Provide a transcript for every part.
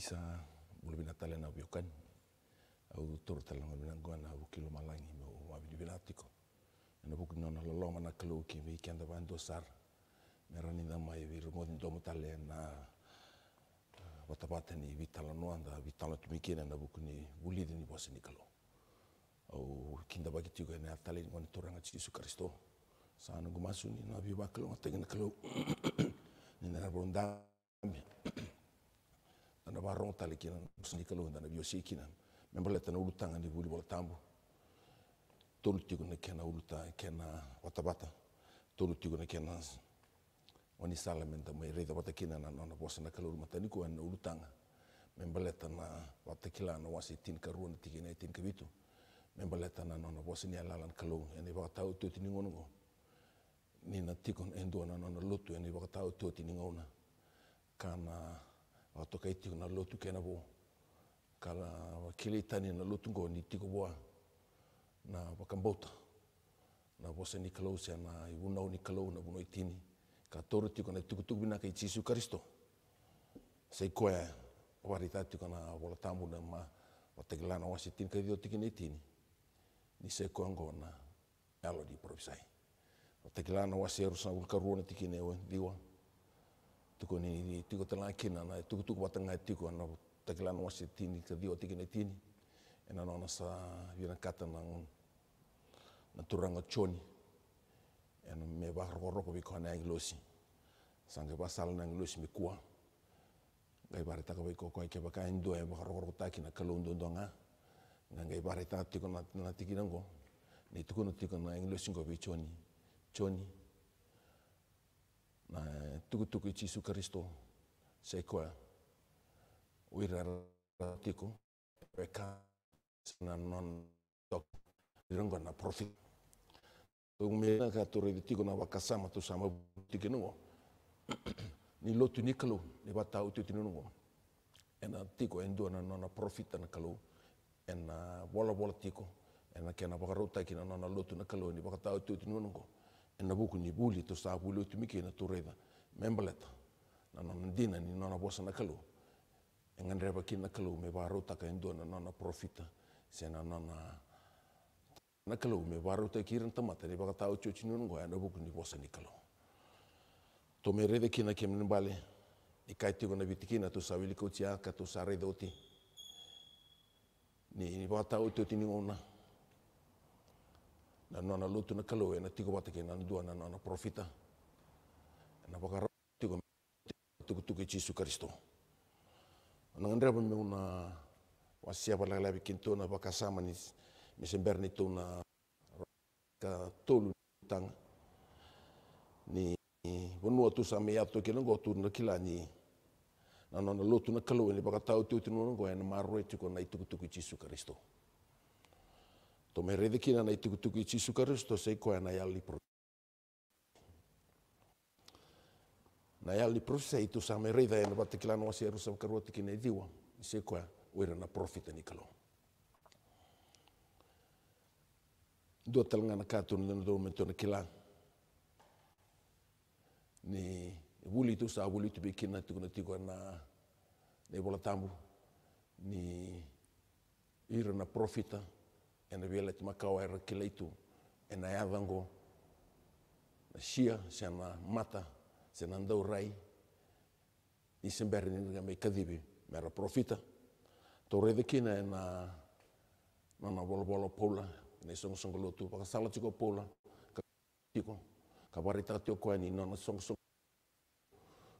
isa mulubinatale ya, ya, na biokan au turu eh, tala na binanguana au kilo malangi me ma abili bilatiko na buku na na loloma na kilo ki vi kenda van dosar me rani domo tale na watapata ni vi tala no anda vi tala na buku ni bulidi ni bosi ni kalo au kinda bagi tigo na tale ngoni toranga tsi su kristo sana gumasu ni na vi baklo ngatengena kalo ni na na ba rong tali kina sini kalu na bio si kina me bala tana uluta ngani ni buli bala tambu tolu tigo na kena uluta ta kena watabata tolu tigo na kena oni sala menta mai reda wata kina na na bosa na kalu mata niko na uluta tanga me bala tana wata kila na wasi tin karu na tigina tin kabitu me na na bosa ni alalan kalo ni ba tau tu ngongo ni na tikon endo na na lotu ni ba tau tu tini ngona kana atoka e tiko na lotu kena bo kala wakili tani na lotu go ni tiko boa na wakambauta na wasa ni kalau sia na i wunau ni kalau na wunau tini ka toru tiko na tukutuku bina ka i Kristo sei koe warita tiko na wala tamu na ma wategelana wasi tini ka dio tiki ni tini ni sei koe ngona elo di provisai wategelana wasi erus na wulkarua tiki ne diwa tuko ni tuko tala kina na tuko tuko ngai tuko na takila no se tini ka dio tiki na tini ena no sa vina kata na ngun na turanga choni ena me ba roro ko biko na anglosi sanga ba sala na anglosi mi kua ngai bare taka biko ko ke ba ka indo e ba taki na kalo ndo ndonga ngai e bare ta tuko na na tiki nango ni tuko na tuko na anglosi ko bi choni choni tukutuku Ichizu Kristo sekoa e wiraratiku peka sana non tok dirongo na profit tungmena ka tiko na wakasama tu sama tikinuo ni lotu ni kalu ni bata utu tinunuo ena tiko endo na nona profit na kalu ena wala-wala tiko ena kena bakarota kina nona lotu na kalu ni bakata utu tinunuo ένα βούχνι βούλι το σταβούλιο του Μικίνα, να του ρίδα. Με μπλέτα. Να να μεντίνα, να να να βόσα να καλού. Εγώ να ρεύω και να καλού με βαρούτα και να να Σε να να να... καλού με βαρούτα και να τα μάτα. Να βάγα τα να να καλού. Το με ρίδα και να Η να βιτική να ότι. Ναι, na nona lotu na kalo na tiko wata ke na dua na nona profita na pakara tiko tuku tuku Yesus Kristo na ngandra pa meuna wasia pa lalabi kinto na pakasama ni misember ni to na ka tolu tang ni wonua tu sa me ato ke na gotu na kilani na nona lotu na kalo ni pakatau tu tu e na go na marro tiko na tuku tuku Yesus Kristo Το μερίδι κοινά ε, να ειτικού του κοιτσί σου καρύς, το σε να γυάλλει προς. Να γυάλλει προς σε ειτού σαν μερίδα, ένα πατεκλάνο ας έρους από καρότη ούρα να πρόφητε νικλό. Δω τέλνα να κάτουν, δεν δω με τον κοιλά. Νι βούλη του, σαν βούλη του ναι να να... Νι βολατάμου, νι να πρόφητα, ena vela te makau ai itu, ena e avango, na shia se na mata, se na andau rai, ni se mbere ni kadibi, mera profita. Tau rei kina ena uh, na, na na wala wala paula, na isongo songo lotu, paka sala tiko paula, ka tiko, ka ni na na songo songo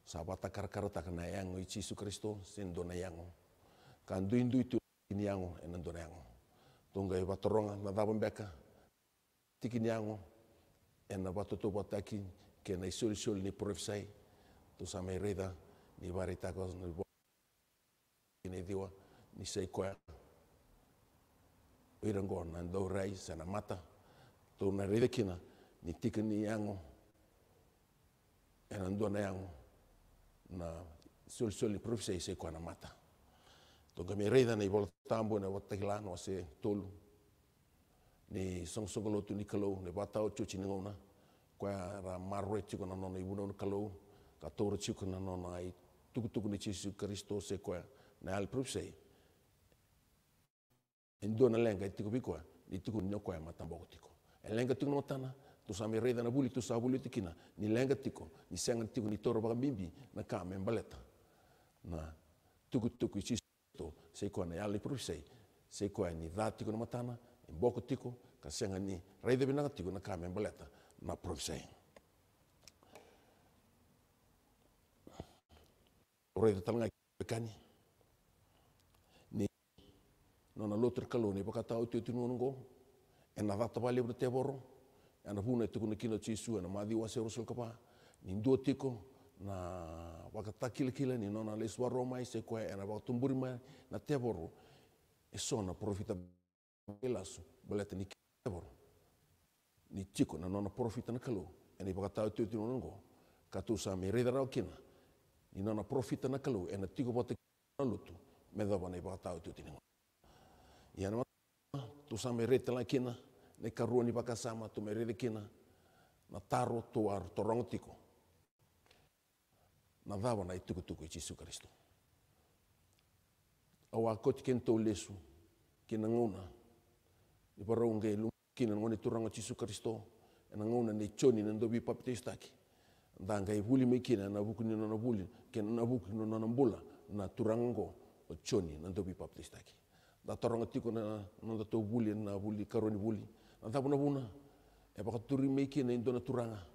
sabata karkarata yango i Yesus Kristo sen dona yango kan duindu itu ini yango enan dona yango Tunga i vatoronga na dava beka tiki niango e na vatoto vataki ke na isol ni profesai to sa me ni vari takos ni bo ni diwa ni sei koa irango na ndo rai sa na mata to na reda kina ni tiki niango yango e na ndo na yango na suri suri ni profesai sei koea na mata Toga mi nih na i nih tambu na watailan wa se tolu. Ni songsongolo tu ni kalau ni batau cuci ni ngona. Kwa ra marwe ciku na nona ibu na na nona ai tuku-tuku ni cisu Kristo se kwa na al prupsei. Indo na lenga i kubi bikwa ni tiku ni kwa matamboko tiku. Elenga tiku na matana tu sa mi na buli tu sa buli tikina ni lenga tiko ni senga tiku ni toro baka bimbi na ka membaleta. Na tuku-tuku i to seiko na yala ipuru sei seiko ani dátiko na matana e boko tiko ka senga ni raida binaga tiko na kame mbaleta, na provisei o raida talanga pekani ni nona lotur kaloni pakata o tio tinu ngo e na data te bro teboro na vuna e tiko na kina tsu isu ana madi wa sero sol kapa ni ndo tiko na wakata kil- no nona le isuaro mai e se koe e na vakatumburi mai na tevoro e so profita laso baleta ni tevoro ni tiko na nona profita na kalu e na i vakatā katusa na go katu sa me kina ni nona profita na kalu ena na tiko vata na lutu me dawa na i e vakatā uteutinu nongo. ia na tu sa me retela kina ne karuani ni sama tu me rede kina na taro tu ar tiko navawa e e e na ye tukutuku i jesu kristo awa koti ken tou lesu kina ngauna i varaunge lu kina nguna turanga jesu kristo ena nguna na i tioni na dovi papiteisi taki danga i vuli me na vuku ni nona vuli kena na vuku ni nona bula na turanga ngo o tioni na dovi papiteisi taki da toranga na vuli na vuli karoni vuli na davunavuna e vakaturi me kina i turanga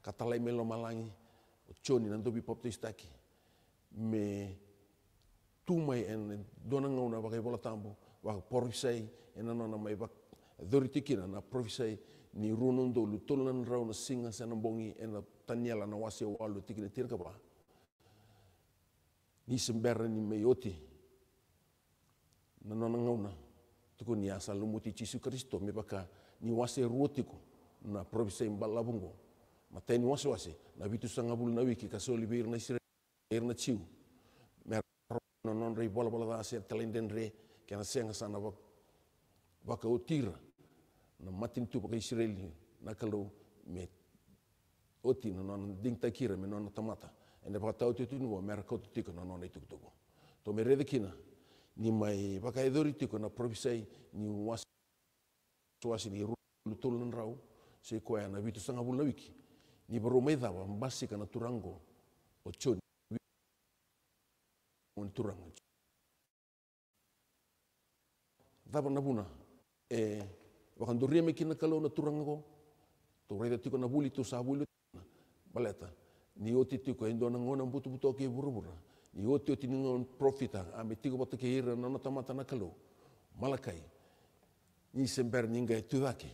kata talai melo malangi. choni nan tobi pop taki me mai en dona gauna vakaivola tabu vaporofisai e nanana mai vathoritikina na porofisai ni runu lu lutolu na nrau na singa se na en la na na wasi walu e tikina ba ni se ni mai oti na nona gauna tuku ni a sa lumuti i kristo me baka ni wasi rotiko na porofisai balavungo matainy wasiwasi navitusangavulinna wiki kasolive irna isira irna ciu merno non rei bola-bola vase telenden re kena senga sana vak vaka otira na matin tupa ka israeli na kalau me oti na non ding takira me non tamata ene vaka tau tutu nuwa mera kau nonon na non ituk tuko to me rede kina ni mai vaka edori na provisai ni wasi wasi ni rulu tulun rau se nabi na vitu sanga vulna ni baromeza bambasikana turango ocho ni turango daba nabuna e wakandoria mekina kalau na turango to reda tiko na buli to sabulu baleta ni oti tiko endo na ngona butu buto ke burubura ni oti oti ni ngon profita ame tiko bota ke ira na tamata na kalau malakai ni sember ninga tudake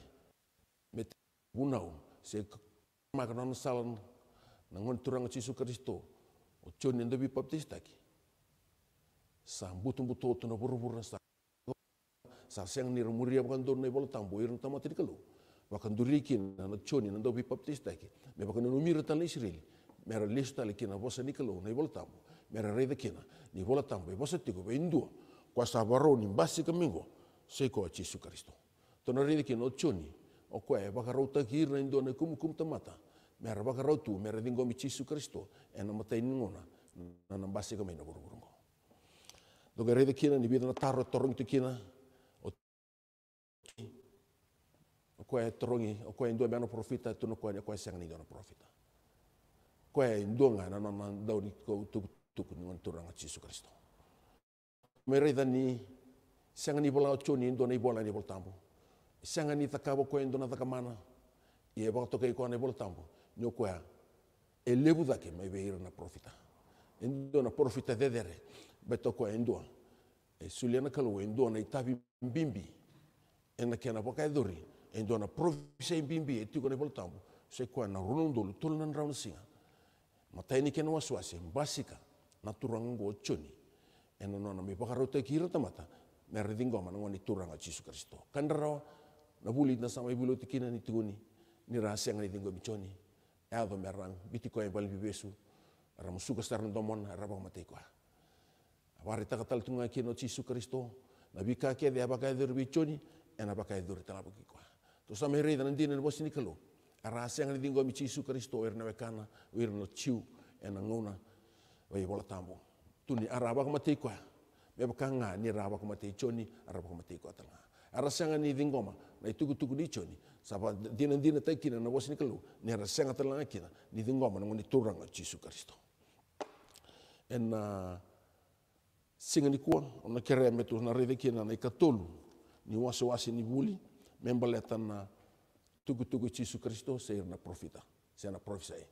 met bunau se makanon salon nangon turang Yesus Kristo o chon endo bi baptista ki butuh tuh to no burubur sa siang ni rumuria bukan tuh nai bol tambo irin tamati kalo wakan durikin na chon ni endo bi baptista ki me bakan no tan Israel mera lista le kina bosa ni kalo nai bol tambo mera rei de kina ni bol tambo bosa tiko be indua kwa sabaro ni basi seko Yesus Kristo Tuh nari rei de kina o koe baka rau takir kum kum tamata mera baka rau tu mera dingo mi Yesus Kristo e na matai ningona na na basi ka mena buru burungo do ga kina ni bidana taro torong tu kina o o koe torongi o koe indua bana profita tu no koe ni koe sang ni dona profita koe indonga na na na dau ni ko tu ni ngon turanga Yesus Kristo mera ni sang ni bola o choni indona ni bola ni bol tambo sanga ni takabo ko endo na takamana e ba to kay ko na bol tambo nyo ko elevu da me veira na profita endo na profita de dere beto ko endo e suliana kalu endo na itavi Bimbi, en ke na boka edori endo na profisa bimbi e, e tu ko ne bol tambo se ko na runondo lu na raun singa mataini ke no waswasi basika na turango choni ena no me rote kira me redingo turanga Jesu Cristo, kandarawa napulu na sama ibulo tikina ni tuguni ni rahasia ngani tinggo biconi ya merang bitiko yang paling bibesu ara musuka star ndomon ara bang mateko awari ta tunga kino kristo nabi ka ke de dur biconi en ya abakai dur tala bikiko to sama rei dan dinen bos ni kelo rahasia ngani kristo erna wekana wirno ciu ena ya ngona wai bola tambo tuni ara bang mateko ya Bebakanga ni rabak matei choni, rabak matei kotanga. Arasanga ni dingoma, na e itukutuku diconi sapa dina-dina kina na wasi nikalu ni rasenga kina ni dingoma nango ngoni turanga Yesu Kristo ena singa ni kua ona kerea metu na reve kina na ikatolu ni wasi wasi ni buli leta na tukutuku Yesu Kristo seir na profita seir na profisa e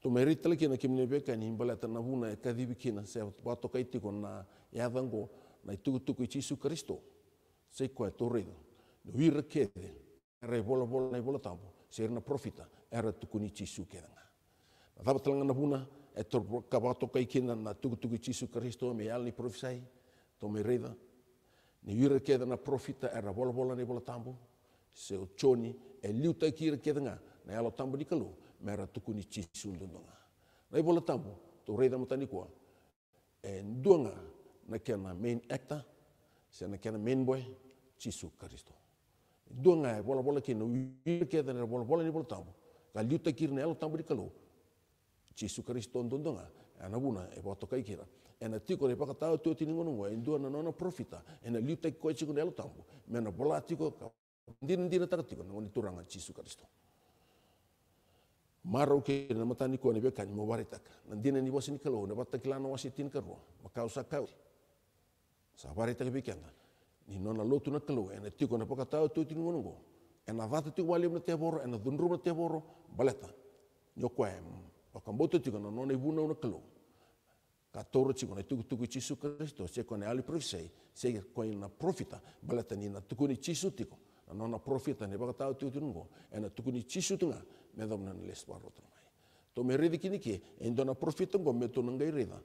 to merita kina na kimne beka ni leta na buna e kadibi kina se bato kaitiko na yadango e na itukutuku Yesu Kristo sei koe torrido wira kede era bola bola naibola tambo, bola tabo se era na profita era tukuni chisu kedenga na taba talanga na buna e tor na chisu kristo me al ni profisai to me reda ni wira na profita era bola bola naibola tambo, bola tabo se o choni e liuta kira na yalo tambo di kalu me era tukuni chisu ndonga na e bola to reda mutani kwa e nduanga na kena main actor se na kena main boy chisu kristo duna ai, e bola bola kina, uira kia tana bola bola ni e bola tambu. Ka liu el kirna elo tambu di kalu. Jesu Kristo ndon donga, ana e buna e boto kai kira. Ena tiko ne tu tini ngono profita, ena liu lute koi chiko tambo. tambu. Mena bola tiko, ndina ndina taka tiko, ngoni turanga Jesu Kristo. Marau ke na mata ni kone be kani mo baritak. Nandina ni wasi ni kalu, tin makausa Sa baritak be nona lotu na talo, ena tiko na pakatau tu tini monongo. Ena vata tiko wali na teboro, ena dunru na teboro, baleta. Nyo e, mm, kwaem, pakamboto tiko na nona ibuna una kalo. Katoro tiko na tuku tuku chisu kristo, se kone ali profisei, se kone na profita, baleta ni na tuku ni chisu tiko. Na nona profita ni pakatau tu tini ena tuku ni chisu tinga, medam na niles paro tamai. To me redi kini ke, endo na profita ngo meto nangai rida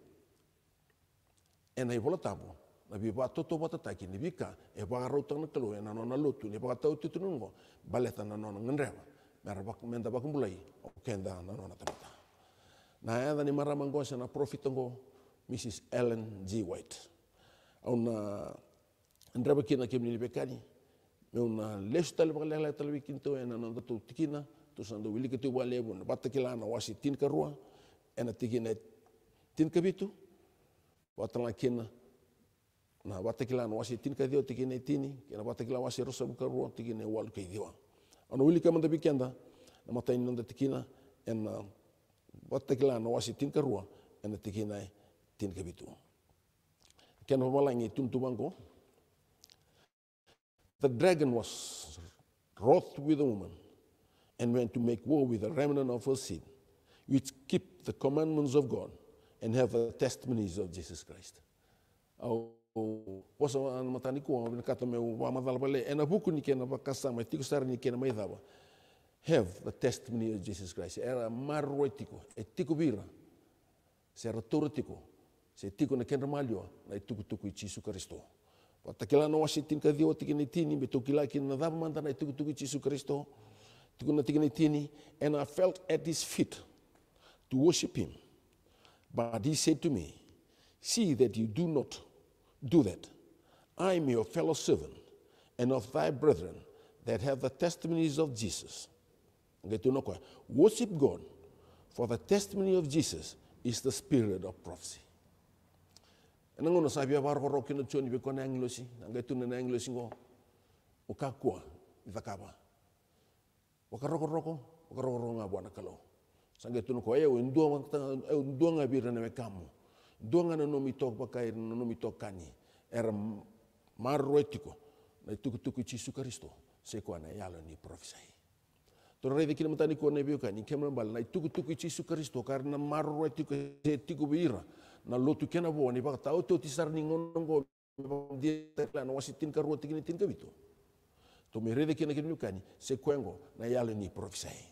Ena ibola tabo, Nabi bi ba toto bota taki ni bika e ba ro tang kelo e na no na ni ba tau titu nungo baleta na no ngendrewa mera bak bak mulai okenda na no na tabata na eda ni mara mangosa na profit ngo Mrs. Ellen G. White auna ndreba kina kemni ni bekani me una lesu tale ba lele tale bikinto e na nona tu tikina tu sando eh, wilike tu ba lebu na batakilana wasi tin rua, ena eh, tikina eh, tin bitu. Watala kina na na wasi tin tikine tini wasi rosa buka ruo tikine wal wili na tikina en uh, na wasi tin en tikina tin the dragon was wroth with the woman and went to make war with the remnant of her seed which keep the commandments of God and have the testimonies of Jesus Christ wasa ana matanikuwa mnakatome wa madhala pale ena buku nikena pakasama tiko sara nikena maidhaba have the testimony of Jesus Christ era marroitiko etiko bira sera turtiko se tiko na kenra malio na tuku tuku Yesu Kristo patakila na wasitin ka dio tikini tini betokila kin na dhaba manda na tuku tuku Yesu Kristo tuku na tikini tini and I felt at his feet to worship him but he said to me see that you do not do that. I am your fellow servant and of thy brethren that have the testimonies of Jesus. Worship God, for the testimony of Jesus is the spirit of prophecy. And I'm going to say, I'm going to say, I'm going to say, I'm going to say, I'm going to say, wakaroko wakaroko nga bwana kalo sange tunuko ye wendua wendua ngabira na wekamu dongana no mi tok baka no mi tok kani er marro etiko na tuku tuku ci su kristo se ko na yalo ni profesai to re de kilomita ni ko ne bio kani kemra bal na tuku tuku ci su kristo karna marro etiko se tiku bira na lotu kena bo ni baka tau to ti sar ni ngongo dia terla no wasitin ka ruwa tikini tin ka bito to mi re de kina kini kani se kuengo na yalo ni profesai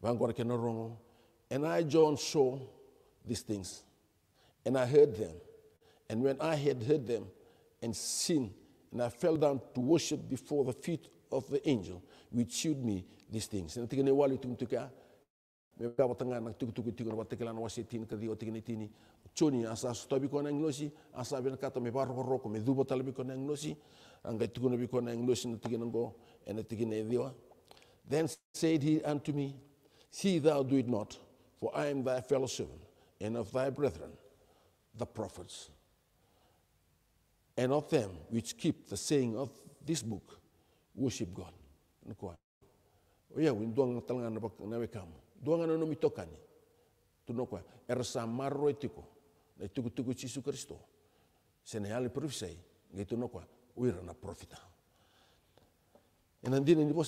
Vanguard cannot And I, John, saw these things, and I heard them. And when I had heard them and seen, and I fell down to worship before the feet of the angel, which showed me these things. And tigene wali tum tuka, me ka watanga na tuku tuku tuku na watekela na wasi tin kadi otigene tini. Choni asa stobi kona nglosi, asa ben kata me barro roko me dubo talbi kona nglosi, anga tuku na bi kona nglosi na tigene ngo, and tigene diwa. Then said he unto me, See thou do it not, for I am thy fellow servant, and of thy brethren, the prophets, and of them which keep the saying of this book, worship God. Nikuwa. Oya, winduang talangan nawe kamu. Duangan no mitokani. Tunokwa. Ersa marro Na Kristo. na profita. ni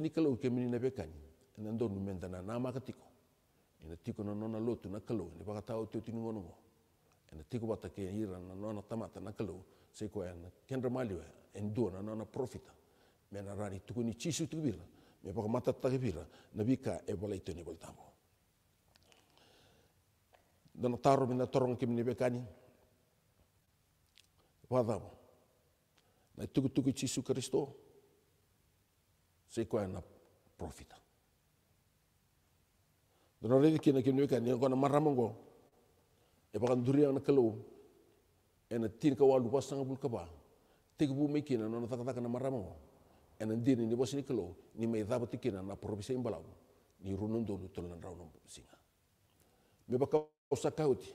ni tena dor nama tana na makatiko ina tiko na nona lotu na kalau ina pakatau teu tingonongo ina tiko bata ke ira na nona tamata na kalau sekoe na kendra maliwe en dua na nona profita mena na rani tukuni chisu tu bira me pakamata takibira na bika e bola itu ni boltamo dana taro mina torong kim ni bekani wadamo na tuku tuku cisu kristo sekoe profita dono redi kina kim niwika ni kona maramango e pakan duriang na kalau ena tin ka walu pas sanga bul kaba tek bu me kina nona taka taka na maramango ena dini ni bosini kalo ni me daba tikina na provinsi imbalau ni runun dolu tulan rau nom singa me baka kauti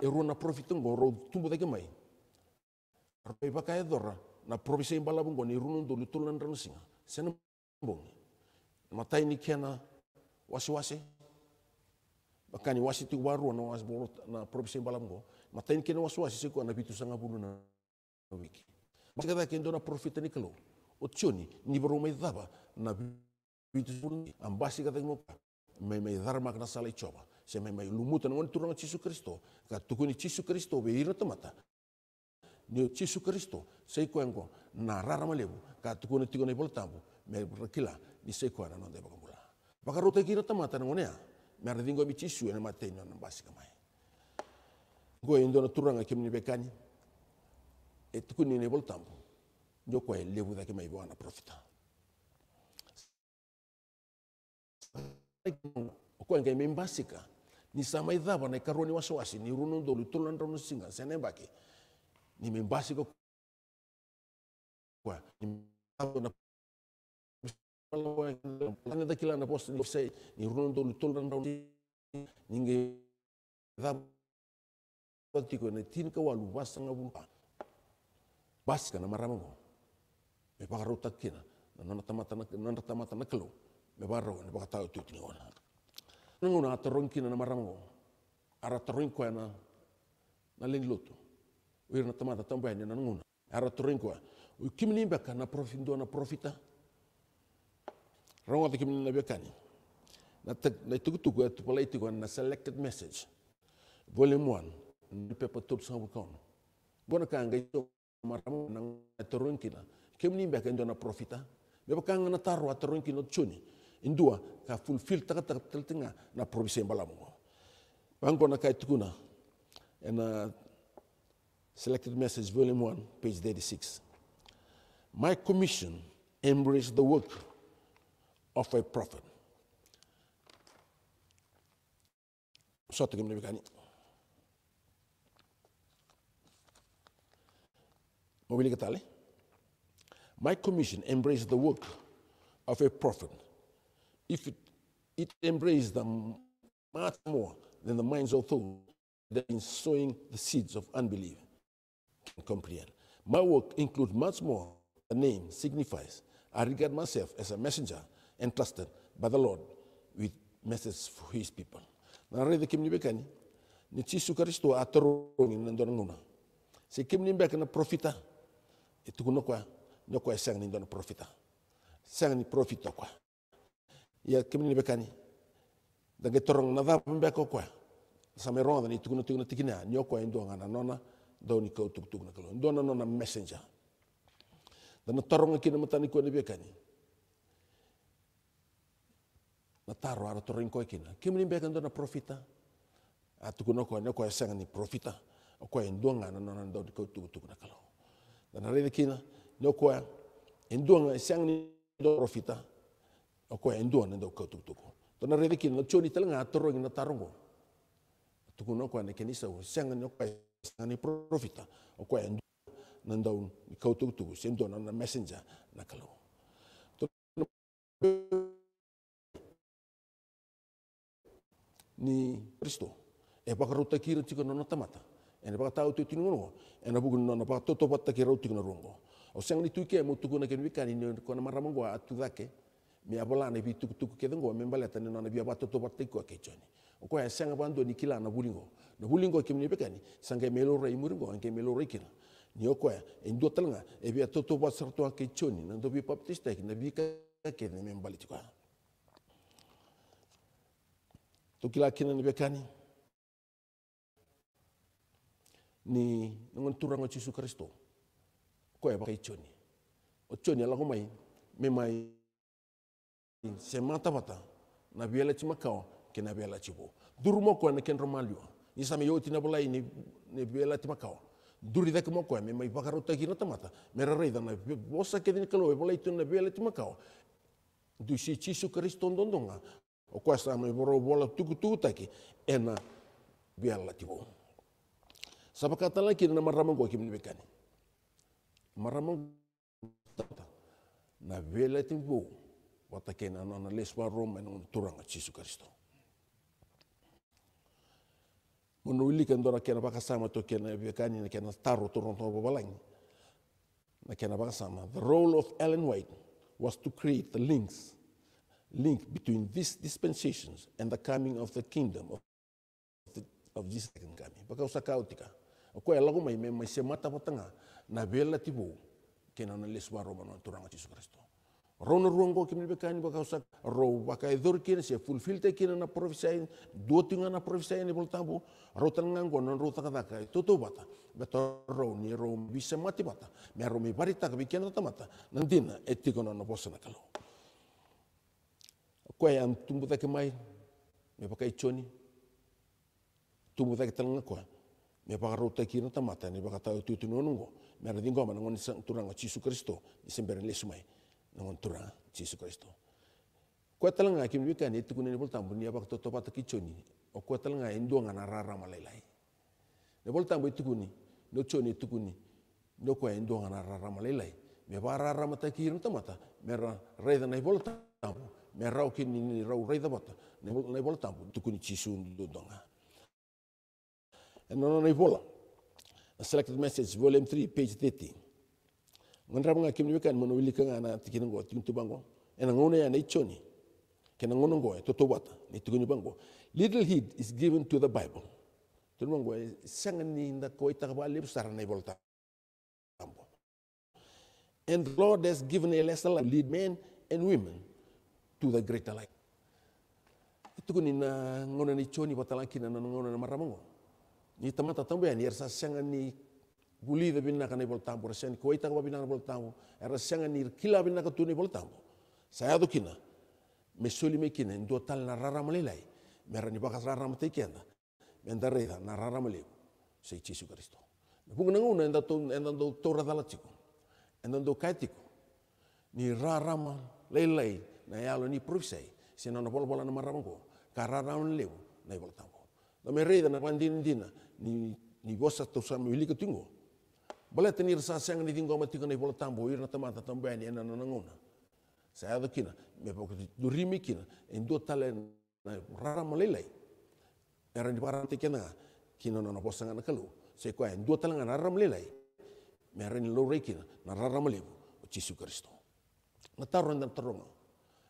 e runa profitungo ro tumbu dake mai rau baka e dora na provinsi imbalau ngo ni runun dulu tulan rau singa sena bongi, matai ni kena wasiwasi bakani wasi ti waru na was na probisi balam go matain kina wasiwasi siku na bitu sanga bulu na wiki maka da kendo na profita ni kelo otioni ni boro mai daba na bitu bulu ambasi kata mo mai mai dharma kana sala ichoba se mai mai lumuta ngon turang Yesus Kristo ka tukuni Yesus Kristo be ira tamata ni Yesus Kristo sei kuengo na rara malebu ka tukuni tikoni me rakila ni sei kuana non rote kira tamata tana ngonea. Ah. Mera dingo bichisu mate ina na basi kamai. Ngo endo na turanga kimni bekani. tuku ni nebol tambo. Ndyo kwa elevu da mai ibuana profita. Kwa ime mbasika. Ni sama idhaba na ikaroni wasiwasi ni runo ndolu tolan ndolo singa mbake. Ni mbasika kwa ni wala wa ana da kila na post ni sai ni runon dolu tolran dawni ni nge da pati ko ne tin ka walu basa nga bumpa bas kana marama go me ba ro takina na na tamata na na tamata na kelo me ba ro ne ba ta tu ni ona nungu na toron kina na marama go ara toron ko na na len loto wir na tamata tambani na nungu ara toron ko o kimni profit do na profita Roma the community Nabiokani. They took to go to political and a selected message. Volume one, the paper top some Bona ka get to Maramon na Toronkina. Came in back and done a profita. Bebakan ka a taro at Toronkino Chuni. Indua ka fulfill taka taka takatiltinga na provision balamo. Bango na kaitukuna. And ena uh, selected message, volume one, page 36. My commission embraced the work of a prophet. My commission embraces the work of a prophet if it, it embraces them much more than the minds of those that in sowing the seeds of unbelief can comprehend. My work includes much more the name signifies. I regard myself as a messenger entrusted by the Lord with message for his people. Na rede kim ni bekani ni tisu karisto atorong in ndon nguna. Se kim ni bekana profita itu kuna kwa no kwa sang ni ndon profita. Sang ni profita kwa. Ya kim ni bekani dage torong na dap mbeko kwa. Same ronda ni tukuna tukuna tikina ni kwa ndo ngana nona doni ko tuk tukuna kalo. Ndona nona messenger. Dana torong kina matani ko ni bekani. na taro ara toro inkoi kina kimi ni beka ndo na profita atuku no koe ne koe senga ni profita o koe nduanga na nona ndo di kau tuku tuku na kalau na na rede kina no koe ni ndo profita o koe nduanga ndo kau tuku tuku to na rede kina na choni telenga toro ina tarongo tuku no koe ne kenisa o senga ni koe senga ni profita o koe nduanga na ndo ni kau tuku tuku na messenger na kalau to ni Kristo. E paka rau takira tika nona tamata. E na paka tau te tinu nongo. E na buku nona paka toto pata ki rau tika rongo. O sang ni tuike mo tuku na ken wikani ni kona maramango atu dake. Mi abola na bi tuku tuku ke dengo me mbaleta ni nona bi abato toto pata ki ke choni. O ko e abando ni kila na bulingo. Na bulingo ke ni bekani. Sang ke melo muringo an ke melo Ni o ko e en dua talanga e bi toto pata sarto ke choni. Na do bi baptista ki na bi ka ke ne to kila kina ni bekani ni ngon turango Yesu Kristo ko e ba choni o choni ala mai me mai se mata bata na biela chima kao ke na biela chibo duru mo na ken romalio ni sa me yo tina ni biela duri me mai bakaro ta tamata me ra reida na bosa ke din lo e bola itu na biela tima kao du si Yesu Kristo ndondonga O kwa sa mai boro bola tuku na ena biala tibo. Sapa kata lagi na maramang ko kim nibekani. Maramang tata na biala tibo watakena na e na leswa Roma na turanga Yesus Kristo. Mono ili kan dora kena baka sama to kena bekani e na kena taro turong toro babalangi. Na kena baka sama. The role of Ellen White was to create the links link between these dispensations and the coming of the kingdom of, the, of this second coming. Baka usaka utika. Ko ela ko mai me mai se mata na bela tibo kena na leswa romano turanga Jesus Kristo. Rono ruango kemi bekani baka usaka ro baka edor kena se fulfill te kena na prophesy do tinga na prophesy ni voltambu ro tanga ngono ro taka daka to bata beto ro ni ro bisa mati bata me ro mi barita ke tamata nandina na no posana kalau. Kwaya am tumbu zaki mai me pakai choni. Tumbu zaki talanga kwa. Me paka rota kira tamata ne paka tau tutu nonungo. Me ara dingoma nangon sang turanga Yesus Kristo ni semberen lesu mai. Nangon turanga Yesus Kristo. Kwa talanga ki wika ne tukune ne bol tambu ni apa toto pata choni O kwa talanga induanga e na rara malailai. Ne bol tambu tukuni. No choni tukuni. No kwa induanga e na rara Me pa rara mata kira tamata. Me ra reza na bol tambu. me rau ke ni rau rei da bata ne bola tampu tu kuni chisu do donga no no ne bola a selected message volume 3 page 30 ngan rab nga kimni kan mono wili kan ana tikina go tin tu bango ena ngone ya choni kena ngono to to bata bango little heed is given to the bible tu bango sanga ni nda sara bola tampu And the Lord has given a lesson to lead men and women to the greater light Itu tukuni na ngona ni choni watalanki na ngona na maramongo ni tamata tambe ni ersa sanga ni buli da binna kana bol tambo rasen ko ita ko binna bol tambo ersa sanga ni kila binna ka tuni bol tambo saya do kina me soli me kina ndo tal na rara malelai mera ni bakas rara mate kenda mendare da na rara male sei Jesu Kristo me bunga na ngona enda ton enda do tora dala enda do kaitiko ni rara malelai na ia ni provisai sina na polpola na maramango kararaun leu na i voltango na me reida na pandin dina ni ni vosa to sa mi lika tingo bala tenir sa sang ni dingo matika na tambo, voltambo ir na tamata tambani e na na ngona sa ada ya kina me poko du rimi kina en do talen na rara malelai era ni parante kena kina na na posanga na kalu se ko en do talen na rara malelai me era ni lo rekina na rara malebu o Jesu Kristo na taro dan taronga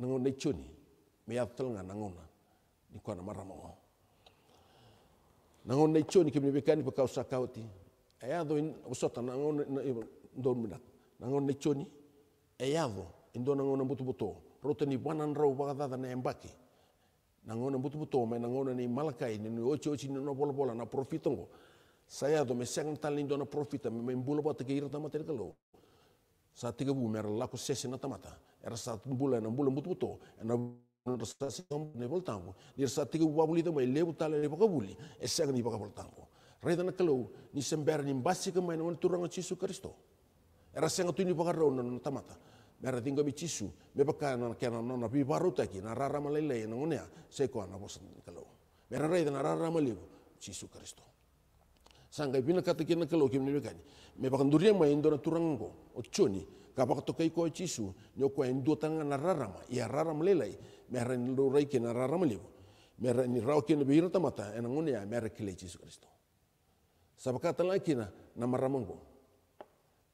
nangona choni me yaftalanga nangon ni kwa na mara mo nangona choni kimni bekani pa kausa kauti ayado in usota nangona ndon mudat nangona choni ayado indo na butu butu rote ni banan rau bagada na embaki na butu butu me na ni malakai ni ochi ochi ni no bola bola na profitongo saya do mesang talindo na profita me mbulo bata ke irta material lo sa tiga bu laku sesi na tamata Era só um bula, não bula muito botou. Era organização ne voltango Ni sa tiga wabuli tamo le tala ne pakabuli. Esa ni voltango Reda na kalau ni sember ni basi ke main turang chisu Kristo. Era senga tu ni pakarau na tamata. Mera tinggal bicisu, mepaka na kena na pi baru taki na rara malele na unia seko na bosan kalau. Mera reda na rara malibu Yesus Kristo. Sangka pina kata kena kalau kimi ni me Mepakan durian main dona turanga ko, ochoni kapak to kai ko chisu e nyo ko endo tanga na rarama ia rarama lelai me ran lo rai ke na rarama lebo me ran ni rao ke na biro tamata en ngone ya kile chisu kristo sabaka tala kina na maramango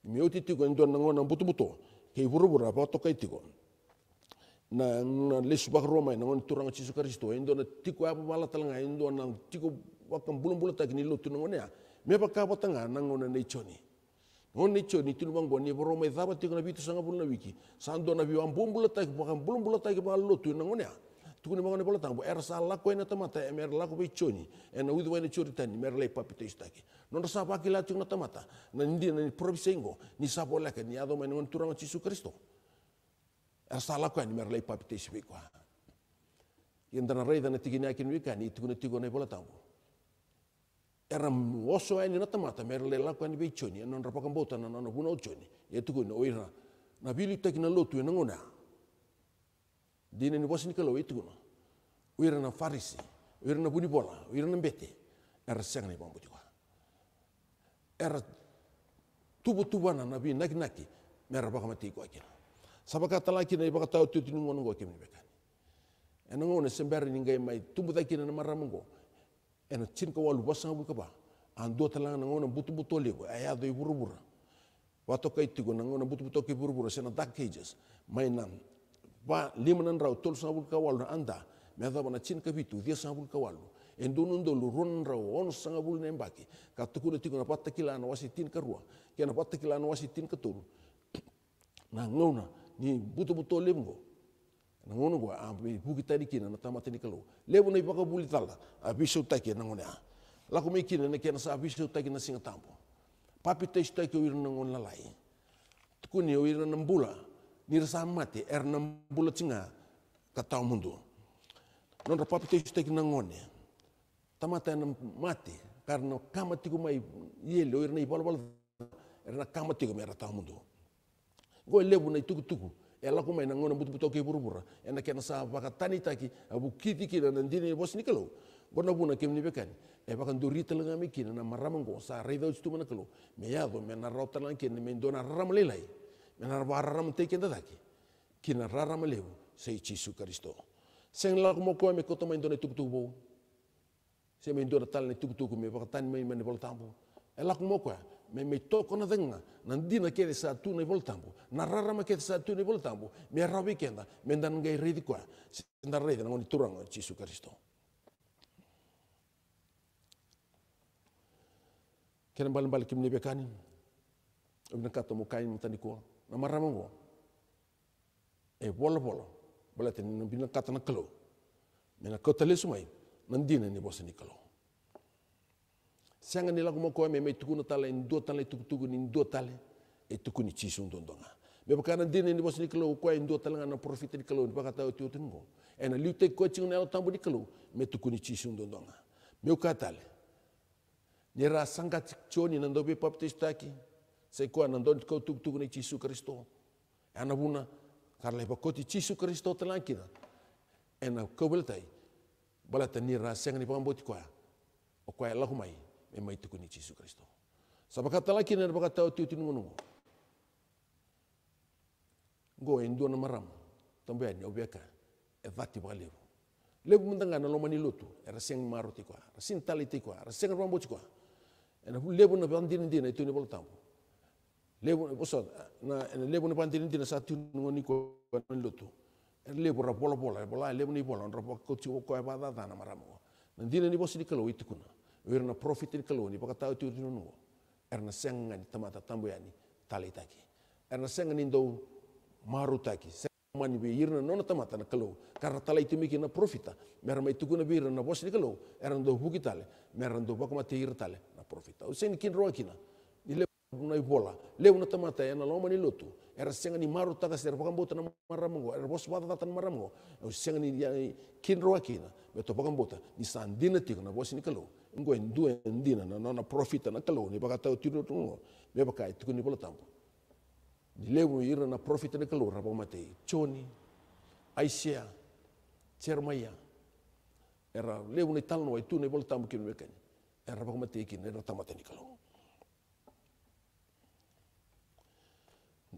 mi oti ti ko endo na ngona butu butu ke buru buru apa to kai ti ko na na lesu bak roma na ngone turang chisu kristo endo na ti ko e apa mala tala endo na ti ko wakam bulum bulum tak ni lo tu ngone ya me pa ka na ngona nei choni Hon ni cho ni tinu bang boni boro mai zaba tiku nabi tu sanga bulu nabi ki. Sando nabi wan bom bulu tai bukan belum bulu tai bang lo tu nang onya. Tu ni bang bulu tang bo er sala ko ina tamata em er la ko cho ni. En udu wan cho ritan ni mer le papi tu istaki. Non sa pa ki la tu na tamata. Na ndi na ni probisengo ni sa ni ado mai Kristo. Er sala ni mer le papi tu Yang dana rei dana tiki ni akin wika ni tu ni tiku na bulu era oso aini e e na tamata mer le lako ani non ana na pakambota na na buna choni e tuku na oira na bili tek na lotu na ngona dine ni ni kalo itu na oira na farisi oira na buni bola oira na bete era senga ni bambu tiwa era tubu tubu na na bi naki naki mere pakamati ko akina sabaka talaki na ibaka tau tutu ni ngono ngo kemni bekani enango na sembere ni ngai mai tubu takina na maramungo ena cinka walu basangabu kaba an do talanga na ngona butu butu lego aya do iburubura wato kai e tigo na ngona butu butu ke buru sena dak cages mai nan ba limnan rau tol sangabu kawalu anda me adaba na cinka bitu dia sangabu kawalu endunun dulu run rau on sanga bulu embaki, katukuna tigo na patta kila na tin ka rua kia na patta kila na tin ka tulu na ngona ni butu butu lemgo nangono gua ampe buki tadi kina na tamate ni kalau lebo na ipaka buli tala abiso taki nangone a ya. laku me kina na kena sa abiso taki na singa tampo papi tes taki wir nangon lalai tukuni wir na bula ni rasa mate er na bula tinga kata mundu non ra papi tes taki nangone ya. tamata ya na mate karena kamatiku mai yele wir na ibal bal er na kamatiku me rata mundu goi lebo na ituku tuku ela kuma ina ngona butu butu ke burbura ena kena sa baka tani taki abu kiti kina nan dini bos nikelo gona buna kem ni bekan e baka nduri telanga mi kina na marama ngo sa reda ustu mana kelo me ya do me na rota lan kina me ndona ram lelai me na te kenda taki kina raram lebu sei chisu kristo sen la mo ko me koto to ndona tuk tuk bo se me ndona tal ne tuk tuk me baka tani me me tambo ela kuma me me toko na danga na dina ke de sa tu na voltambo na rara ma ke de sa tu na voltambo me ra weekenda me ndan ngai redi kwa ndan redi na ngoni turanga Jesu Kristo kena bal bal kim lebe kani obna kato mo kain mutani ko na marama mo e bolo bolo bola ten na bina kato na kalo me na kotale sumai nan dina ni bosani kalo sanga ni lago moko amema e tukuna tala e ndua tala e tukutuguna e ndua tala e tukuni tisu dodoga me pakana dina ni vosi ni kalou koe e ndua talaga na profita ni kalou ni pakatau tiu tanigo e na liu teki koe tsigana ela tambu ni kalou me tukuni tisu me ni ra sanga na taki sai koa na dau ni tikau tukutuguna kristo e na vuna kara lai pakoti tisu kristo tala akina e na kau veletai balata ni ra sega ni pakaboti koa o koa e ya emai tuku ni Yesus Kristo. Sapa kata lagi nak berkata tu tu nunggu nunggu. Go endu na maram, tambah ni obyeka, evati bukan lebu. Lebu mendengar nalo mani lutu, rasing maru tikuah, tali tikuah, rasing rambut tikuah. Enak lebu na pandi nindi na itu ni bolu bosan, na enak lebu na pandi nindi na saat Lebo nunggu ni kuah mani lutu. Enak lebu rapola pola, pola lebu ni pola, rapola kau cium kau apa dah dah na maram. Nanti ni bosan o ira na profit ya ni kaloni paka tau tu tu no er na senga ni tamata tambo yani tali taki erna na Indo ni ndou maru taki mani be irna nona tamata na kalau karna tala itu miki na profita mera mai tuku na birna na bos ni kalau era ndo buki tale mera ndo baka mate ir tale na profita usen kin roa kina ni le na bola lew na tamata ya na loma ni lotu era senga ni maru taka ser baka mbota na maramongo era bos bata tatan maramongo usen ni ya, kin roa kina beto baka mbota ni sandina tik na bos ni kalau ngwen duen dina na nona profita na kalau ni baka tau tiro tungo be baka itu ni pola tampo di lebu ira na profita na kalau rapa matei choni aisia cermaya era lebu ni tal no itu ni pola tampo kinu beken era baka matei kinu era tamata ni kalau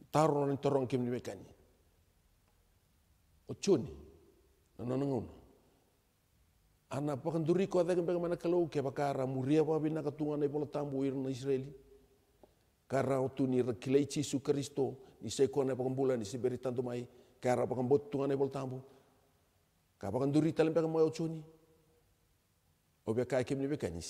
taro na torong kinu beken o choni na nona ngono ana pakanduriko adhega bega mana kalau ke bakara muria wabina katunga na ibola tambu ir na Israeli kara otu ni kilai Yesu Kristo ni seko na pakambula ni siberi mai kara pakambot tunga na ibola tambu ka pakanduri talen bega mo ochuni obia kai kem ni beka ni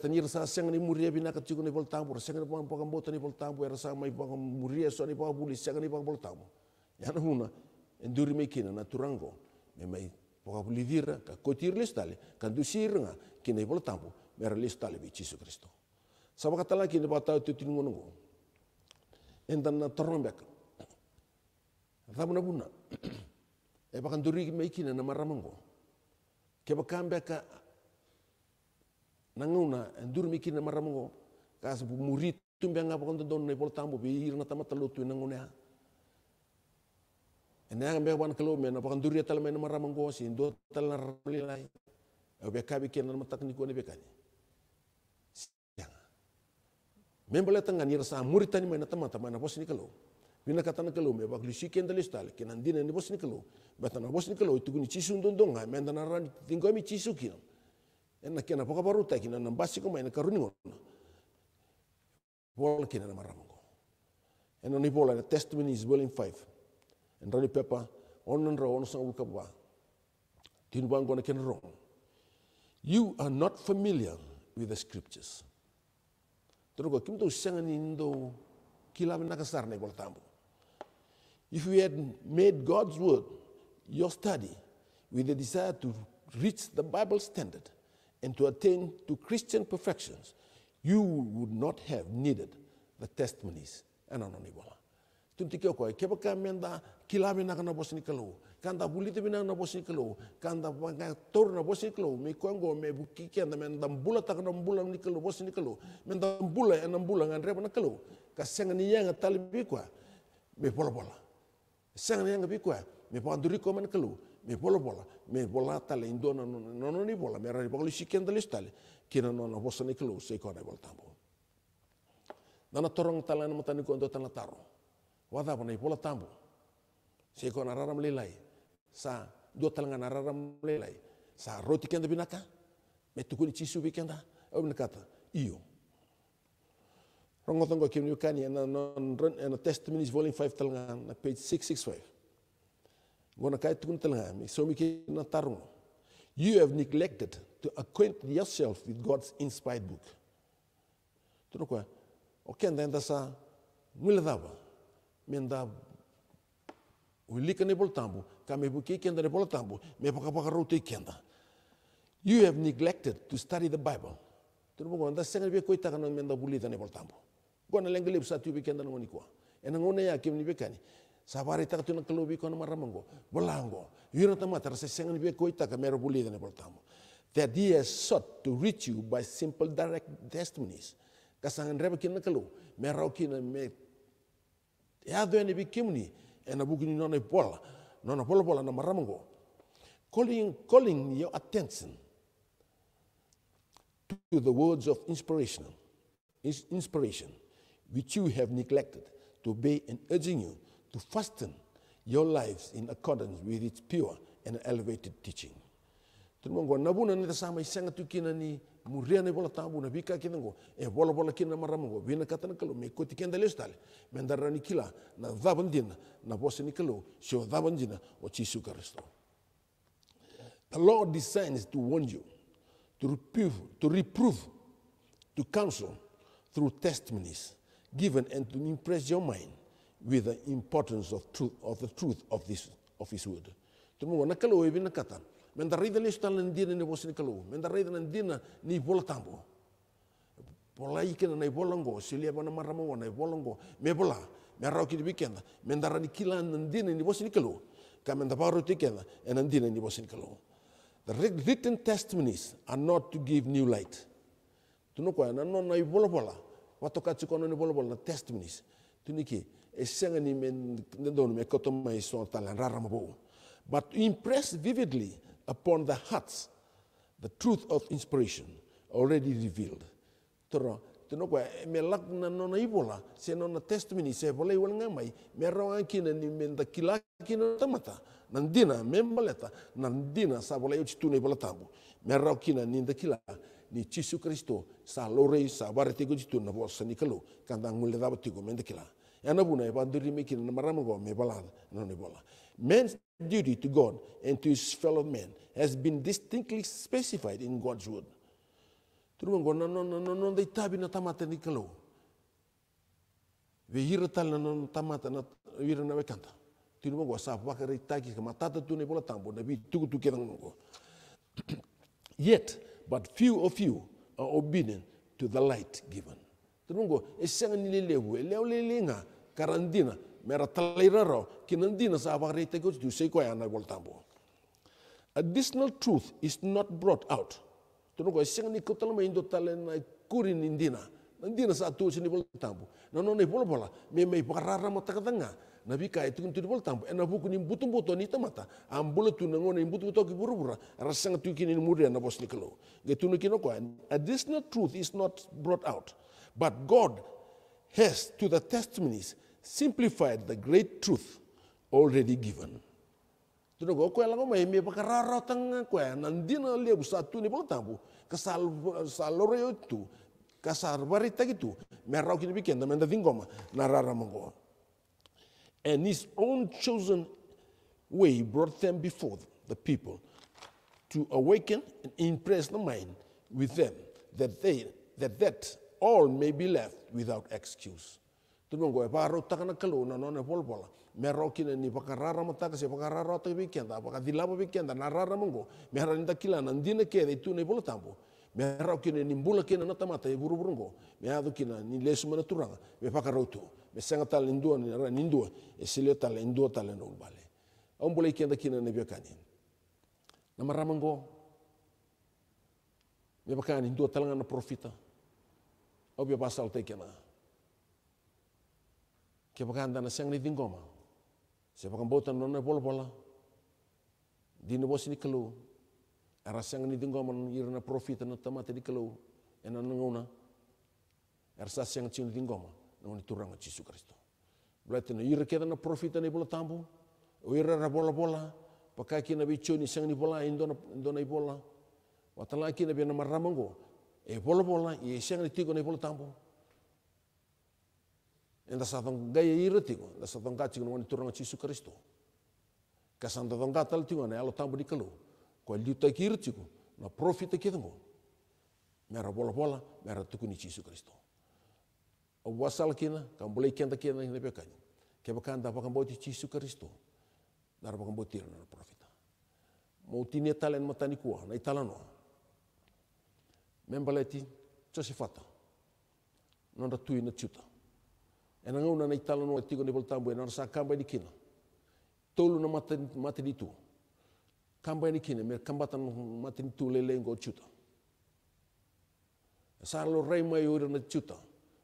tani rasa siang ni muria bina katiku ni boltambu, siang ni pang pakambot ni boltambu, e rasa mai pang muria so ni buli siang ni pang boltambu. Yana huna, enduri mekina na turangon mai poka pulidirna ka kotir lestale kan dusirna kina ipola tampu mera lestale be Yesus Kristo sama kata lagi kina batau tutin monongo entan na torombek thamuna buna e bakan duri mai kina na maramango ke bakambeka nangauna endur mi kina maramango kas murit tumbe nga bakon don na ipola tampu be irna tamata lotu e nangunea ene ga be wan kelo men pa nduriya tal men mara mango si ndo tal na rlilai be kabi ken na matakni ko ne be kani men bala tanga ni rasa muritani men tama tama na bos ni kelo bina kata na kelo me ba glusi ken dalis tal ken andina ni bos ni kelo bata na bos ni kelo itu ni cisu ndondong ah, ga men na ran tingo mi cisu kino ena eh, kena poka baru ta kina na basi ko men karuni ngona wol kina na ena eh, ni bola testimony is well five ndani pepa ono ndra ono sang ulkabwa tin wangona ken wrong you are not familiar with the scriptures torogo kim to sangani ndo kilab nakasar ne gol tambo if you had made god's word your study with the desire to reach the bible standard and to attain to christian perfections you would not have needed the testimonies and anonymous tuti ke koe ke baka menda kila mena kana bos ni kelo kanta buliti mena na bos ni kelo kanta baka tor na bos ni kelo mi kongo me buki ke na menda bula tak na bula ni kelo bos ni kelo menda bula na bula ngan na kelo ka ni yang tali bi me pola pola senga ni yang bi kwa me pa nduri ko man kelo me pola pola me pola tali indona no no ni bola me ra ni pola shiken dalis tali kina no na bos ni kelo se ko na bol e tambo Nana torong talan matani taro. wadhabnay pula tambo sikona raram lelai sa diotalagna raram lelai sa roti kenda binaka mety tokony tsisy ove kenda aminakata io ragnotongo ake amin'io kany na test minis volume five talanga na page six six five gonakay tokony talagna misomiky nantarogno you have neglected to acquaint yourself with god's inspired book tonokoa okenda enda sa moila dawa. menda ulika ne tambu, kamebuki kenda ne tambu, mepakapaka rote kenda. You have neglected to study the Bible. Tunu bungo anda senga be koita kana menda bulita ne tambu. Gona lenga lip satu be kenda ngoni kwa. Ena ngone ya kim ni be kani. Sabari tak tuna kalau be kono maramango, bolango. Yura tama terasa senga be koita ka mero bulita ne tambu. That he has sought to reach you by simple direct testimonies. Kasangan me yadho ene bi kimni ena bugini non e bola non bola bola na maramango calling calling your attention to the words of inspiration inspiration which you have neglected to obey and urging you to fasten your lives in accordance with its pure and elevated teaching. Tunmongo nabuna ni tasama tukina ni muria ne bola tabu na bika kina ngo e bola bola kina maramu ngo vina katana kalo me koti kenda les tale men dara ni kila na dhaban na bosa ni kalo si o dhaban o chisu karisto the lord designs to warn you to reprove to reprove to counsel through testimonies given and to impress your mind with the importance of truth of the truth of this of his word tumo na kalo e vina katana Men da rida lesu tala ndina ni wosini kalu. Men da rida ndina ni bola tambo. Bola ikena na bola ngo. Silia bana marama wana bola ngo. Me bola. Me rau kidi bikenda. Men da rani kila ndina ni wosini kalu. Ka men da baru tikenda. En ndina ni wosini kalu. The written testimonies are not to give new light. Tunu kwa na no na bola bola. kono ni bola bola testimonies. Tuniki. Esengani men ndonu me koto mai son talan rarama bo. But impressed vividly upon the hearts the truth of inspiration already revealed. Toro, tino kwa me lak na nona ibola, se nona testimony se bola iwal mai. me rawa kina ni menda kila kina tamata, nandina me maleta, nandina sa bola yo chituna ibola tambu, me rawa kina ni nda kila ni Chisu Kristo sa lore sa barete chitu na bo sa nikalo, kanda ngule daba tigo me menda kila. Yana buna iba ndiri me kina na maramu go me balada, nona ibola. Men duty to God and to his fellow men has been distinctly specified in God's word. Turun na na na na na no they tabi na tamata ni kalau. Ve hira tal na na tamata na vira na wekanta. Turun sa pa kare taki ka matata tu ne bola tambo na bi tu tu kedang go. Yet but few of you are obedient to the light given. Turun go esenga ni lewu lewu lenga karandina mera tlairaro kinandina sa avarete ko du sei ko ana gol tambo additional truth is not brought out to ko sing ni ko talma indo talena kurin indina nandina sa tu sini bol tambo no no ne bol bola me me parara mata kadanga na bika itu kuntu bol tambo ena buku ni butu butu ni tamata ambule tu nango ni butu butu ki buru bura rasang tu kini muri na bos ni kelo gitu ni kino ko additional truth is not brought out but god has to the testimonies simplified the great truth already given. Tunago kue lango mai me pakararo tanga kue nandina busa tu ni bong tampu kasal salore itu kasar barita gitu merau kini bikin nama nda tingkoma narara mango. And his own chosen way brought them before the people to awaken and impress the mind with them that they that that all may be left without excuse. Tudo bem, para rota kana kelo na non é polpola. Me roki na ni pakarara mata kasi pakarara rota bi kenda, paka dilapa bi kenda na rara mongo. Me harani ta kila na ndina kede tu ne polo tambo. Me roki na ni bula kina na tamata e buru burungo. Me adu kina ni lesu mana turanga. Me pakarotu. Me senga tal indua ni ra nindua. E silio tal indua e tal no bale. Aum e kenda kina ne bi kani. Na maramango. Me pakani indua talanga na profita. Obia pasal tekena ke pakanta na siang ni tingkoma se pakambotan non e na pola-pola dina bos ni kelu era siang ni tingkoma non ira na profita na tamata di kelu ena nangauna era siang ciu ni tingkoma non ni turanga Yesus Kristo berarti na ira keda na profita ni bola tambu o ira na bola-bola pakaki na bicu ni siang ni bola indona indona bola watalaki na bi na maramango e bola-bola e siang ni tingkoma ni e bola tambu Enda satang gaya ira tingo, enda satang gata tingo turanga chisu karisto. Kasa Kasanta tang gata al tingo na alo tambo di kalo, kwa liu ta kira tingo, na profita kita mo. Mera bola bola, mera tukuni chisu karisto. O wasal kina, kam boleh kenta kina ina pekani. Keba kanda pakam bauti chisu karisto, dar pakam boti ira na profita. Mau tinia talen matani kua, na italanoa. Membaleti, fata, nanda tui na chuta. En ngau na itala no tigo ni voltambu ena sa kamba ni kino tolu na mate mate ni tu kamba ni kino mer kamba tan mate ni tu le ngo chuta e sa lo rei mai ora na chuta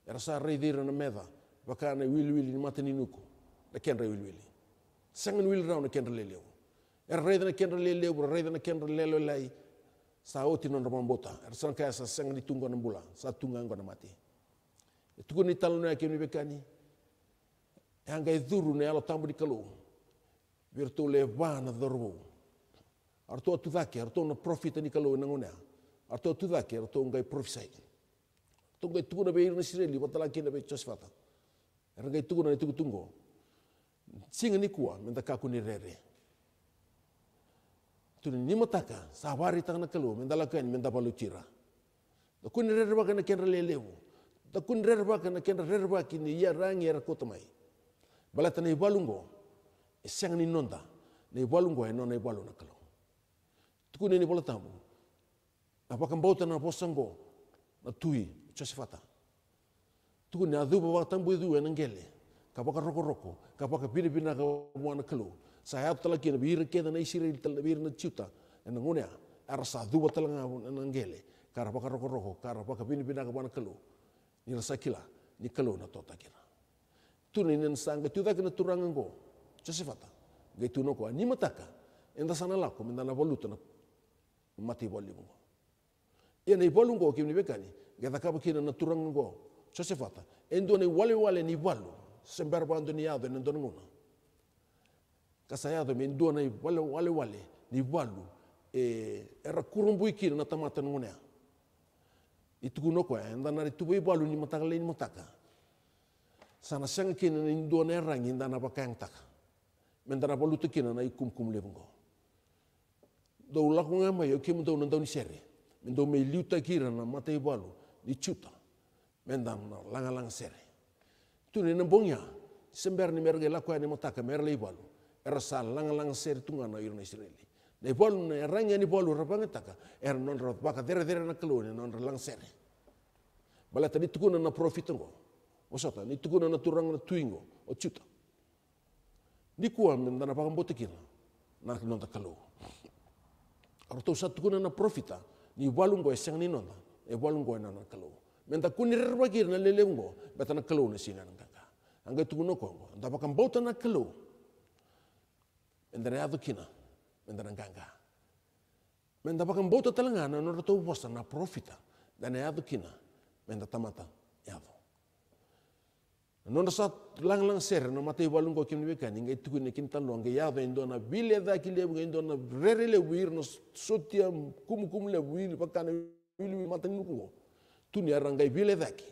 era sa rei dira na meda baka na wil wil ni mate ni nuku na ken rei wil wil sangen wil rau na ken lele era rei na ken lele rei na ken lele lai sa oti non rombota era sa ka sa sangen ni tungo na mbula sa tunga ngo na mate ni talun na ni bekani anga idhuru ne ala tambu dikalu virtu le vana dhorbo arto tu dake arto na profita ni kalu na ngona arto tu dake arto ngai profisai to ngai tuguna be irna sireli batala kina be chosfata ngai tuguna ni tugutungo singa ni kua menta kaku ni rere tuni ni mataka sawari tangna kalu menta lakan menta balucira to kuni rere bakana kenra lelewu takun rerba kana ken rerba kini ya rangi era kotomai balata na ibalungo esang ni nonda na ibalungo eno na ibalu na kalau tukun ni bolatamu apa kambauta na posango na tui chasifata tukun ni adu bawa tambu idu ena ngele kapaka roko roko kapaka pina pina ka mwana kalau saya tala kina bir kena na isire tala bir na ciuta ena ngonea arsa adu batala ngele karapaka roko roko karapaka pina pina ka mwana kalau ni sakila ni kalo na tota kira tuni nen sanga tu vek na turanga go chasifata gai tuno ko ni mataka enda sana lako menda na voluto na mati boli mo ia nei bolu go ni gai dakaba kina na turanga go chasifata endo nei wale wale ni walu sembar bando ni ado nen don ngona kasayado nei wale wale wale ni walu e era kurumbu ikina na tamata ngonea itukunoko enda na itu boy balu ni mataka lain mataka sana sang kina na indone rangi nda na baka yang taka mendara balu tu na ikum kum lebungo dau laku ngama yo kim dau nandau ni sere mendau me liuta kira na mata balu ni chuta mendam na langa langa sere tu ni nembongnya sember ni merge laku ani mataka merle balu erasa langa langa sere tungana irna israeli Dai pol na rangya ni pol urapanga taka er non rapaka dere dere na kalone non relangsere. Bala tadi tukuna na profit ngo. Osota ni tukuna na turang na tuingo o chuta. Ni kuam men dana pakam botekina na non ta kalu. Arto sa tukuna na profita ni walungo eseng ni nona e walungo na na Menta kuni ta kunir bagir na lelengo betana kalu na sina nga. Anga tukuna ko ngo. Ndapakam botana kalu. Endere adukina mendananganga menda pakambota talangana nora tau vosa na profita ya yado kina menda tamata yado nona sa langalang sere na matei walungo kim ni bekani ngai tuku ni kim talo ya yado indo na bile da kile ngai indo na rere le wir no sotia kumu kumu le wir pakana wilu matani ni tuni arangai bile daki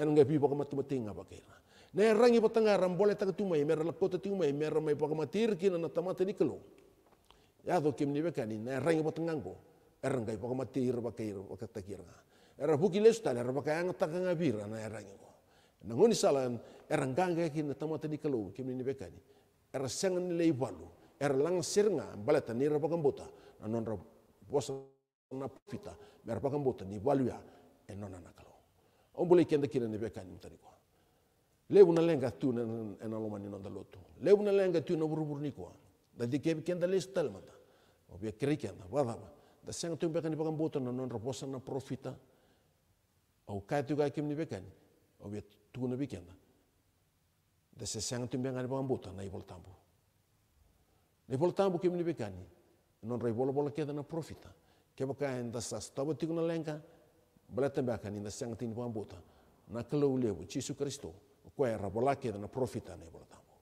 enangai bi pakamatu matenga pakena na nah, rangi patanga rambole tak tu mai mera lakota tu mai pakamatir kina na tamata ni kelong ya do kim ni be kani na rangi bo tengango erang po ma tir ba kairo o kata kiranga era buki les tala ra baka yang takanga bira na erangi ko na ngoni salan eranganga ki na tamata ni kalau kim ni be kani era sengan ni lei balu era lang sirnga balata ni ra baka na non ra bosa na pita mer baka mbota ni balu ya e non na kalau on boleh kenda kira ni be kani mtani ko lebu na lenga tu na na lomani non dalotu lebu na lenga tu na burubur ni ko da dikebe kenda les mata obyekrikana vadava da sanga teu bekani pakabotana non na profita au kai teu kai kemni bekani obye tukuna bikenda. da se sanga teu bekani na ibol tambu na ibol tambu kemni bekani non ra ibola bola keda na profita keba kai da sas toba tikuna lenga bala tembe akani da sanga teu pakabota na kalau lebu Jesus Kristo koe rabola keda na profita na ibol tambu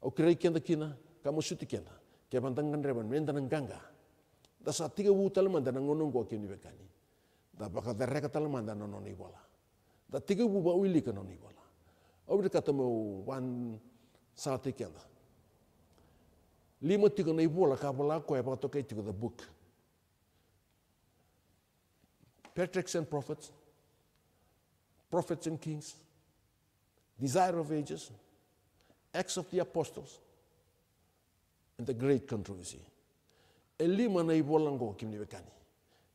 au kirei kina kamu suti kenda ke bantang kan reban men tanang ganga da sa tiga wu tal man tanang ngonong ko kim dibekani da baka da reka tal man tanang noni bola da tiga wu ba wili kan noni bola obri kata mau wan sa tiga da lima tiga nai bola ka bola ko e baka to tiga da book Patriarchs and prophets, prophets and kings, desire of ages, acts of the apostles, and the great controversy. Elima na ibola ngo kimniwekani.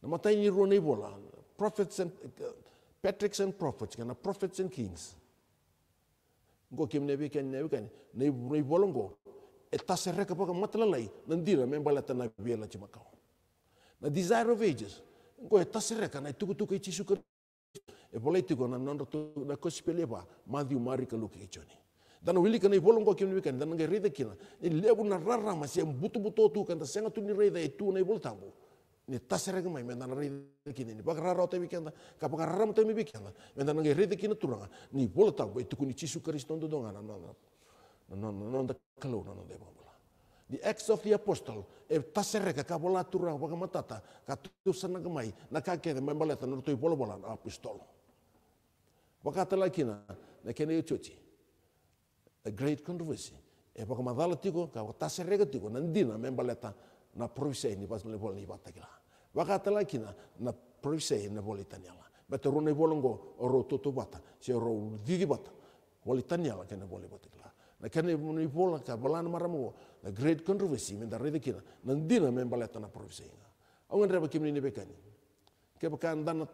Na matai ni ruwa na ibola. Prophets and uh, Patrick's and prophets kana prophets and kings. Ngo Kimnivekani, niwekani. Na ibola ngo etasereka paka matalalai nandira membala tana biela chimakao. Na desire of ages. Ngo etasereka tuku itukutuka ichisuka. Ebola itiko na nando na kospeleba madhi umarika luki ichoni. dana wilika na ivola ngoa kimna mikani dana ngai rida kina ni levu na rarama sia butu tu kan ta senga tu ni rei da itu na ivola tambu ni tasarega mai me dana rida kina ni paka rarao tami kenda ka paka rarama tami bikenda me dana ngai rida kina turanga ni ivola tambu e tuku ni cisu karisto ndo donga na na na na kalau na na nona ivola di Acts of the Apostle, e tasereka ka bola turanga baka matata, ka kama i na ka na kakede may maleta na i tuipola bola na apostolo. Wakata kina na kene yututi. a great controversy. E dalla tico, ca tiko, ka rega tico, tiko, nandina Membaleta na provise ni pas nalebol ni tala kina na provise na boli taniala. Bata rona bolongo volongo ro toto bata, se ro didi bata. Boli taniala vol boli batakila. Na ni ka balana maramo, a great controversy me da rede kina, nandina me na provisei. Awen ba kimni ni bekani. ba kan dana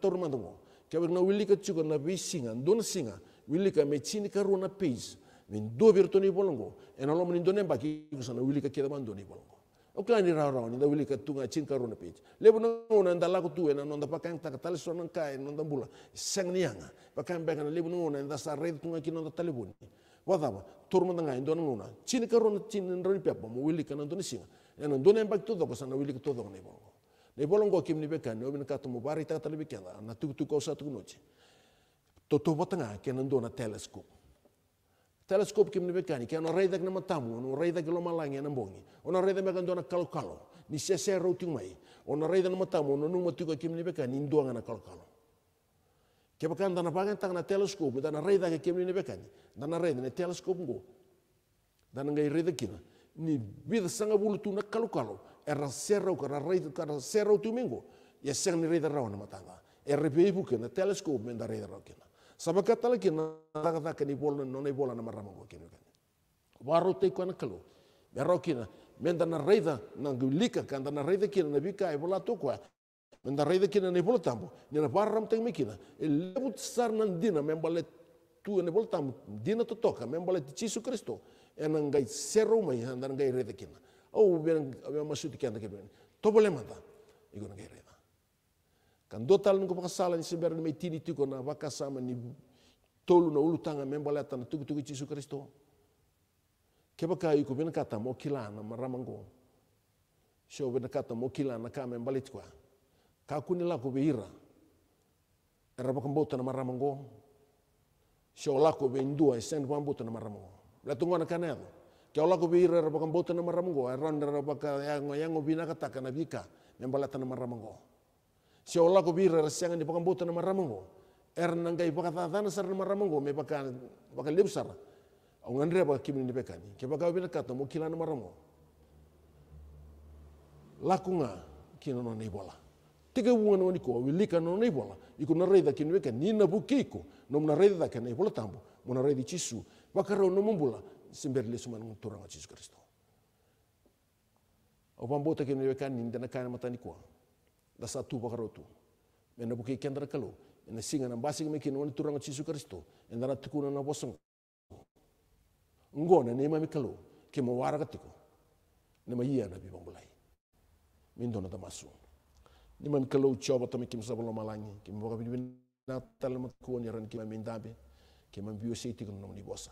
Ke ba na wilika tsuko na bisinga, ndona singa, wilika mechini na peace. min do bertoni bolongo en alo min donem baki kusana wili ka kida mandoni bolongo o kla ni rara ni da wili ka tunga chin karuna pit le bono ona ndala ku tuena non da pakang tak tal so kai non da bula seng ni anga pakang ba na le bono nda sa red tunga ki non da talibuni wadaba turma da ngai don ngona chin karuna chin na pe pa mo wili ka non singa Ena donem baki todo kusana wili ka todo ni bolongo ni bolongo kim ni bekan no min ka tumu bari ta talibi kela na tu tu ko sa tu noche to to botanga kenan dona telescope kim ni mekani ke no reida na matamu no reida ke lo malangi na bongi ono reida me gandona kalo kalo ni sese se routing mai ono reida na matamu no numa tiko kim ni mekani ndoanga na kalo kalo ke bakan dana bagan tang na telescope dana reida ke kim ni mekani dana reida na telescope go dana ngai reida kina ni vida sanga bulu tu na kalo kalo era serro kara na reida kara serro tumingo ya serra ni reida raona matanga e repeibu ke na telescope me da reida raona sabakatalaki naragatha ibol nona ibola na maramango kini kani warote kwana kalo berokina menda na reida na gulika kanda na reida kina na bika ibola to kwa menda reida kina na ibola tambo ni na barram teng mikina lebu tsar nan dina membale tu na ibola tambo dina tu toka membale Yesus Kristo enangai seru mai handa ngai reida kina au ben masu tikanda kibeni to boleh mata na ngai reida kan do tala nuku pakasala ni sebera ni tiko na wakasama ni tolu na ulutanga membala tana tukutuku Yesu Kristo keba kai ko kata mo kilana maramango so bena kata mo kilana ka membala tiko ka kunila ko beira era bakambota na maramango so lako be indua sen bambota na maramango e la tungona kanelo ke ola beira era bakambota na maramango era ndera baka yango yango bina kata kana bika membala maramango Si Allah ko bira rasiangan di pakan buta Er nangkai pakan tatana sar nama ramango me pakan pakan lebsar. Ang andre kimini kimin di pekani. Ke pakan bila kata mo kila nama Lakunga kina na nei bola. Tiga na no ni wilika na nei bola. Iku na reda kinu weka ni na bukiko. Nom na reda ka nei bola tambo. Mo na reda chisu. Wakaro na mumbula. Simberle suman turanga chisu Kristo. O pambota kini weka ni ndena kana matani kwa da sa tu bakarotu mena buke kendra kalu mena singa na basing mekin wani turang cisu kristo ena na tukuna na bosong Ngone ne mami kalu ke mo wara katiko ne ma iya na bibang bulai min dona ta masu ni mami kalu coba to mekim sabolo malangi kim boka bibin na tal mat kuon yaran kim min dabe kim biosei ni bosa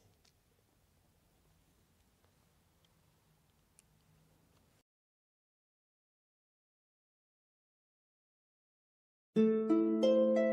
Thank you.